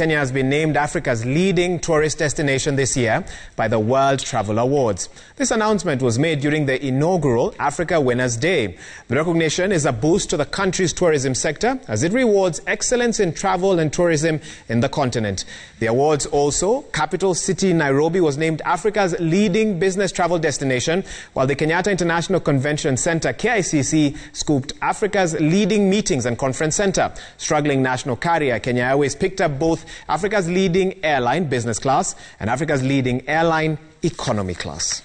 Kenya has been named Africa's leading tourist destination this year by the World Travel Awards. This announcement was made during the inaugural Africa Winners Day. The recognition is a boost to the country's tourism sector as it rewards excellence in travel and tourism in the continent. The awards also, capital city Nairobi was named Africa's leading business travel destination, while the Kenyatta International Convention Center, KICC, scooped Africa's leading meetings and conference center. Struggling national carrier Kenya Airways picked up both Africa's leading airline business class and Africa's leading airline economy class.